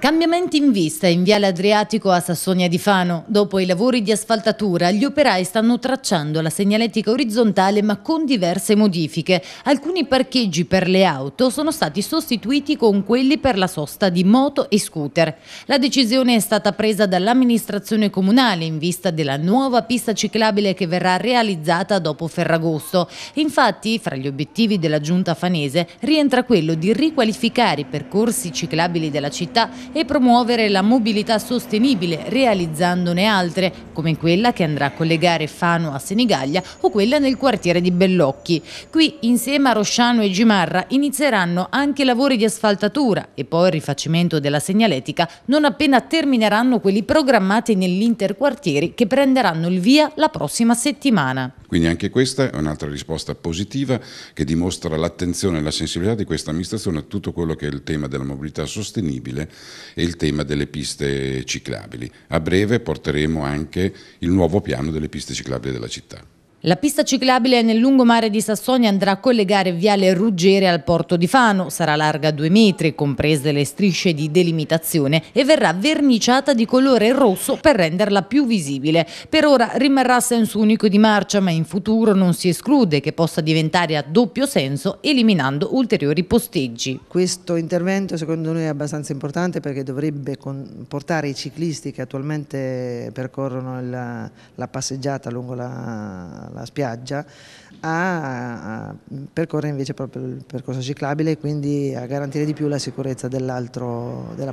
Cambiamenti in vista in Viale Adriatico a Sassonia di Fano. Dopo i lavori di asfaltatura, gli operai stanno tracciando la segnaletica orizzontale ma con diverse modifiche. Alcuni parcheggi per le auto sono stati sostituiti con quelli per la sosta di moto e scooter. La decisione è stata presa dall'amministrazione comunale in vista della nuova pista ciclabile che verrà realizzata dopo Ferragosto. Infatti, fra gli obiettivi della giunta fanese rientra quello di riqualificare i percorsi ciclabili della città e promuovere la mobilità sostenibile realizzandone altre, come quella che andrà a collegare Fano a Senigallia o quella nel quartiere di Bellocchi. Qui, insieme a Rosciano e Gimarra, inizieranno anche lavori di asfaltatura e poi il rifacimento della segnaletica non appena termineranno quelli programmati nell'interquartieri che prenderanno il via la prossima settimana. Quindi anche questa è un'altra risposta positiva che dimostra l'attenzione e la sensibilità di questa amministrazione a tutto quello che è il tema della mobilità sostenibile e il tema delle piste ciclabili. A breve porteremo anche il nuovo piano delle piste ciclabili della città. La pista ciclabile nel lungomare di Sassonia andrà a collegare Viale Ruggere al porto di Fano, sarà larga 2 metri, comprese le strisce di delimitazione, e verrà verniciata di colore rosso per renderla più visibile. Per ora rimarrà a senso unico di marcia, ma in futuro non si esclude che possa diventare a doppio senso, eliminando ulteriori posteggi. Questo intervento secondo noi è abbastanza importante perché dovrebbe portare i ciclisti che attualmente percorrono la, la passeggiata lungo la la, spiaggia, a, a, percorrere invece proprio il percorso ciclabile e quindi a garantire di più la sicurezza della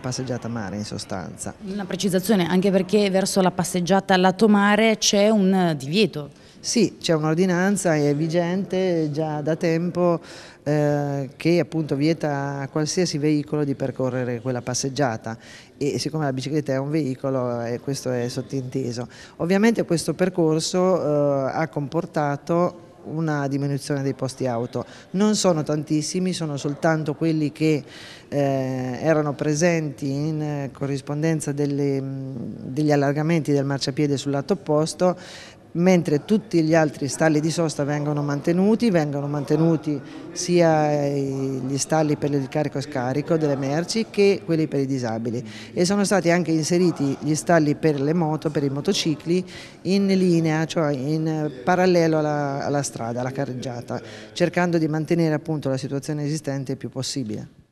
passeggiata mare in sostanza. Una precisazione, anche perché verso la passeggiata lato mare c'è un divieto. Sì, c'è un'ordinanza, è vigente già da tempo eh, che appunto vieta a qualsiasi veicolo di percorrere quella passeggiata e siccome la bicicletta è un veicolo eh, questo è sottinteso. Ovviamente questo percorso eh, ha comportato una diminuzione dei posti auto. Non sono tantissimi, sono soltanto quelli che eh, erano presenti in corrispondenza delle, degli allargamenti del marciapiede sul lato opposto mentre tutti gli altri stalli di sosta vengono mantenuti, vengono mantenuti sia eh, gli stalli per il carico e scarico delle merci che quelli per i disabili e sono stati anche inseriti gli stalli per le moto, per i motocicli in linea, cioè in parallelo alla, alla strada, alla carreggiata, cercando di mantenere appunto la situazione esistente il più possibile.